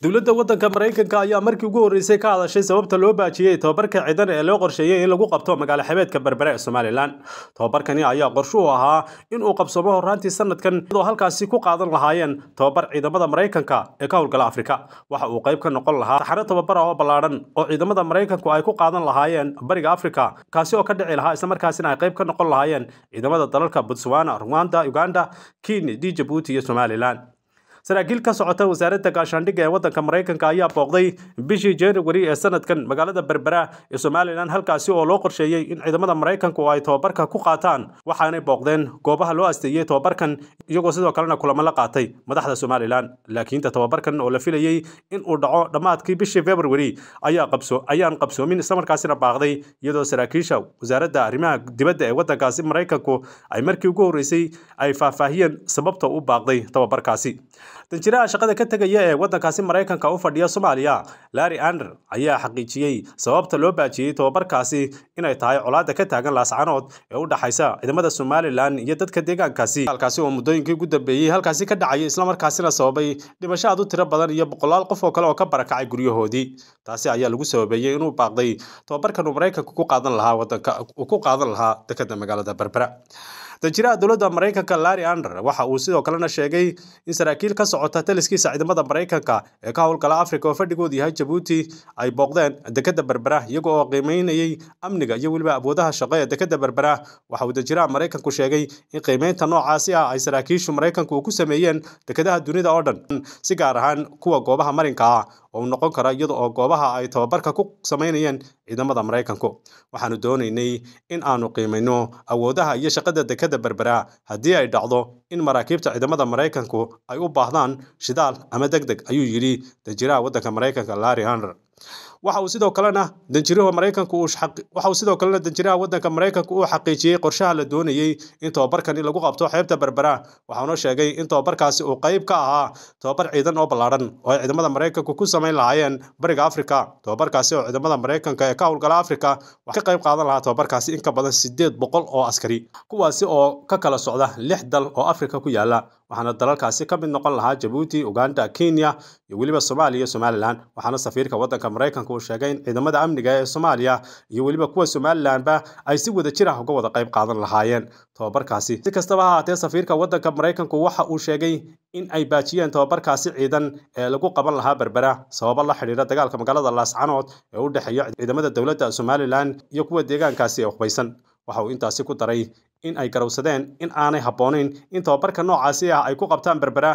dowladda waddanka maraykanka ayaa markii ugu horreysay ka hadashay sababta loo baajiyey tobabarka ciidan ee loo qorsheeyey in lagu qabto magaalo xabeedka berbere ee somalilan tobabarkani ayaa qorshu u ahaa inuu uu qabsoomo horraantii sanadkan iyadoo halkaasi ku qaadan lahaayeen tobabar ciidamada maraykanka ee ka howlgala afrika waxa uu qayb ka noqon lahaa saxano tobabar ah oo ballaadhan oo ciidamada maraykanku ay ku qaadan lahaayeen bariga afrika kaasi oo ka dhici lahaa islamarkaasina ay qayb ka noqon lahaayeen ciidamada dalalka botswana rwanda uganda kenya d jabuuti iyo somalilan saraakiil ka socota wasaaradda gaashaandhigga ee waddanka maraykanka ayaa booqday bishii januari ee sanadkan magaalada berbera ee somalilan halkaasi oo loo qorsheeyey in ciidamada maraykanku ay tobabarka ku qaataan waxaanay booqdeen goobaha loo asteeyey tobabarkan iyagoo sidoo kalena kulamo la qaatay madaxda somalilan laakiinta tobabarkan oo la filayey in uu dhaco dhammaadkii bishii februari ayaan qabsoomin islamarkaasina baaqday iyadoo saraakiisha wasaaradda arrimaha dibadda ee waddankaasi maraykanku ay markii ugu horreysay ay faahfaahiyeen sababta u baaqday tobabarkaasi danjiraha shaqada ka tegaya ee waddankaasi maraykanka u fadhiya soomaaliya larry ander ayaa xaqiijiyey sababta loo baajiyey tobabarkaasi inay tahay colaadda ka taagan laascanood ee u dhexaysa ciidamada somalilan iyo dadka deegaankaasi halkaasi oo muddooyinkii ugu dambeeyey halkaasi ka dhacayay islamarkaasina sababay dhimasho u tiro badan iyo boqolaal qof oo kale oo ka barakacay guryahoodii taasi ayaa lagu sababeeyey inuu baaqday tobabarkan uu maraykanka ku qaadan lahaa wadanka uu ku qaadan lahaa dekedda magaalada berbera danjiraha dowladda maraykanka larry ander waxa uu sidoo kalena sheegay in saraakiil socota taliskiisa ciidamada maraykanka ee ka howlgala afrika oo fadhigoodu yahay jabuuti ay booqdeen dekeda berbera iyaga oo qiimeynayay amniga iyo weliba awoodaha shaqo ee dekeda berbera waxa wadajiraha maraykanku sheegay in qiimeynta noocaasi ah ay saraakiishu maraykanku ku sameeyeen dekedaha dunida oo dhan si gaar ahaan kuwa goobaha marinka ah oo noqon karo iyada oo goobaha ay tababarka ku samaynayeen ciidamada maraykanku waxaanu doonaynay in aanu qiimayno awoodaha iyo shaqada dekedda berbera haddii ay dhacdo in maraakiibta ciidamada maraykanku ay u baahdaan shidaal ama deg deg ayuu yidhi dajiraha waddanka maraykanka larry hunter waxa uu sidoo kalena danjiraha maraykanka waxa uu waddanka maraykanka uu xaqiijiyey qorshaha la doonayey in tobabarkan lagu qabto xeebta berbera waxauna sheegay in tobabarkaasi uu qayb ka ahaa tobabar ciidan oo ballaaran oo ay ciidamada maraykanka ku samayn lahaayeen bariga afrika tobabarkaasi oo ciidamada maraykanka ee ka howlgala afrika waxaa ka qayb qaadan lahaa tobabarkaasi in ka badan siddeed boqol oo askari kuwaasi oo ka kala socda lix dal oo afrika ku yaala waxaana dalalkaasi ka mid noqon lahaa jabuuti uganda kenya iyo weliba soomaaliya iyo somalilan waxaana safiirka waddanka maraykanka uu sheegay in ciidamada amniga ee soomaaliya iyo weliba kuwa somalilanba ay si wada jir ah uga wada qayb qaadan lahaayeen tobabarkaasi si kastaba ha haatee safiirka waddanka maraykanku waxa uu sheegay in ay baajiyeen tobabarkaasi ciidan ee lagu qaban lahaa berbera sababo la xidhiira dagaalka magaalada laascanood ee u dhexeeya ciidamada dowladda somalilan iyo kuwa deegaankaasi ee uqbaysan waxa uu intaasi ku daray in ay garowsadeen in aanay habboonayn in tobabarka noocaasi ah ay ku qabtaan berbera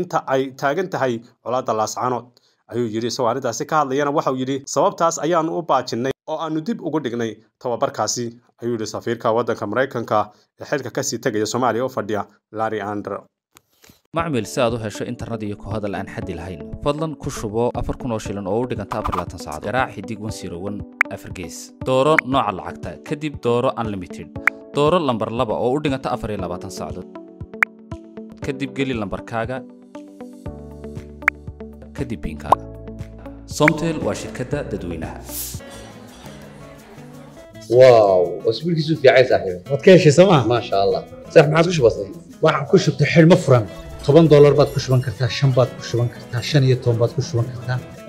inta ay taagan tahay colaadda laascanood ayuu yidhi isagoo arrintaasi ka hadlayana waxauu yidhi sababtaas ayaannu u baajinnay oo aannu dib ugu dhignay tababarkaasi ayuu yidhi safiirka waddanka maraykanka ee xilka ka sii tegaya soomaaliya u fadhiya larry andre macmil si aad u hesho internet iyo ku hadal aan xaddi lahayn fadlan ku shubo afar kun oo shilin oo u dhiganta afar laatan saacadood garaac xidig wansirowan afargees dooro nooca lacagta kadib dooro unlimited dooro lambar laba oo u dhiganta afar iyo labaatan saacadood kadib geli lambarkaaga kadib biinkaaga somtel waa shirkadda dadweynaha واو اسبوع كيسو في عيسى حبيبي وتكيش سما ما شاء الله صح ما عادش بسيط واحد كوش بتحل مفرم 10 دولار باد كوش بنكرتها شن باد كوش بنكرتها شن يتون باد كوش بنكرتها